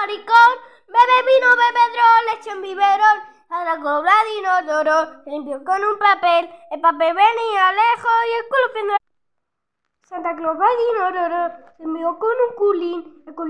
maricón. Bebe vino, bebedrón, leche en biberón. Adragó cobladino Toro, limpió con un papel. El papel venía lejos y el culo Santa Claus Vladino se envió con un culín. El culín